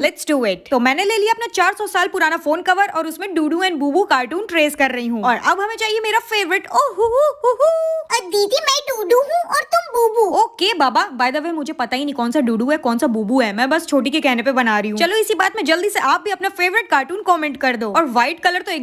let's do it तो मैंने ले लिया अपना 400 साल पुराना फोन कवर और उसमें Dudu and Bubu cartoon trace कर रही हूँ और अब हमें चाहिए मेरा फेवरेट oh, ओ दीदी मैं डूडू हूँ और तुम बूबू ओके बाबा बाय द वे मुझे पता ही नहीं कौन सा डूडू है कौन सा बूबू है मैं बस छोटी के कहने पे बना रही हूँ चलो इसी बात में जल्दी से आप भी अपना फेवरेट कार्टून कमेंट कर दो और व्हाइट कलर तो